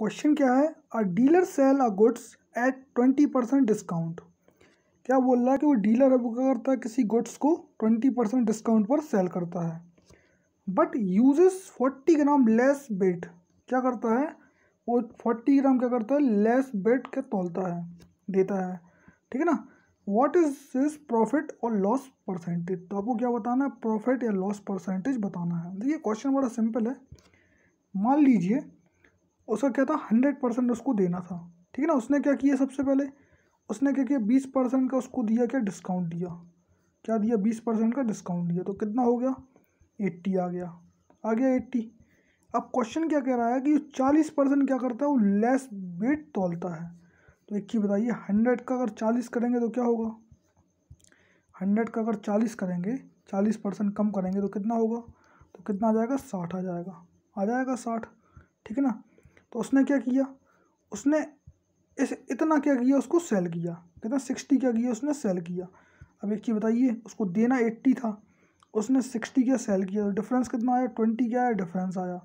question क्या है a dealer sell a goods at twenty percent discount क्या बोल रहा है कि वो डीलर अब क्या करता है किसी गुड्स को ट्वेंटी परसेंट डिस्काउंट पर सेल करता है but uses forty gram less bet क्या करता है वो फोर्टी ग्राम क्या करता है लेस बेट क्या तोलता है देता है ठीक है ना वॉट इज दिस प्रॉफिट और लॉस परसेंटेज तो आपको क्या बताना है प्रॉफिट या लॉस परसेंटेज बताना है देखिए क्वेश्चन बड़ा सिंपल है मान लीजिए उसका क्या था हंड्रेड परसेंट उसको देना था ठीक है ना उसने क्या किया सबसे पहले उसने क्या किया बीस परसेंट का उसको दिया क्या डिस्काउंट दिया क्या दिया बीस परसेंट का डिस्काउंट दिया तो कितना हो गया एट्टी आ गया आ गया एट्टी अब क्वेश्चन क्या कह रहा है कि चालीस परसेंट क्या करता है वो लेस वेट तोलता है तो एक ही बताइए हंड्रेड का अगर चालीस करेंगे तो क्या होगा हंड्रेड का अगर चालीस करेंगे चालीस परसेंट कम करेंगे तो कितना होगा तो कितना आ जाएगा साठ आ जाएगा आ जाएगा साठ ठीक है ना तो उसने क्या किया उसने इस इतना क्या किया उसको सेल किया कितना सिक्सटी क्या किया उसने सेल किया अब एक चीज़ बताइए उसको देना एट्टी था उसने सिक्सटी क्या सेल किया तो डिफरेंस कितना आया ट्वेंटी क्या आया डिफरेंस आया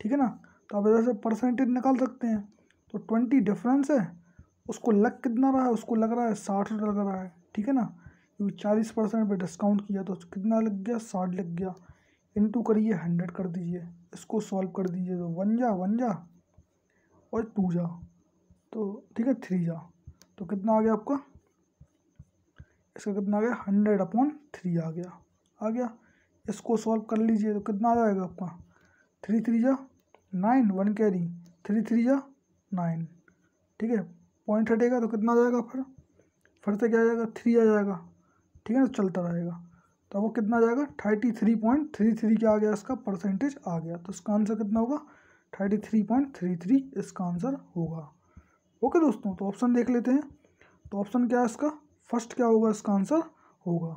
ठीक है ना तो आप इधर से परसेंटेज निकाल सकते हैं तो ट्वेंटी डिफरेंस है उसको लग कितना रहा है उसको लग रहा है साठ लग रहा है ठीक है ना क्योंकि चालीस परसेंट पर डिस्काउंट किया तो कितना लग गया साठ लग गया इनटू करिए हंड्रेड कर दीजिए इसको सॉल्व कर दीजिए तो वन जा वन जा और टू जा तो ठीक है थ्री जा तो कितना आ गया आपका इसका कितना आ गया हंड्रेड अपॉन थ्री आ गया आ गया इसको सॉल्व कर लीजिए तो कितना आ जाएगा आपका थ्री थ्री जा nine one carry three three जा नाइन ठीक है पॉइंट हटेगा तो कितना आ जाएगा फिर फिर से क्या आ जाएगा थ्री आ जाएगा ठीक है ना चलता रहेगा तो वो कितना आ जाएगा thirty three point three three क्या आ गया इसका परसेंटेज आ गया तो इसका आंसर कितना होगा thirty three point three three इसका आंसर होगा ओके दोस्तों तो ऑप्शन देख लेते हैं तो ऑप्शन क्या है इसका फर्स्ट क्या होगा इसका आंसर होगा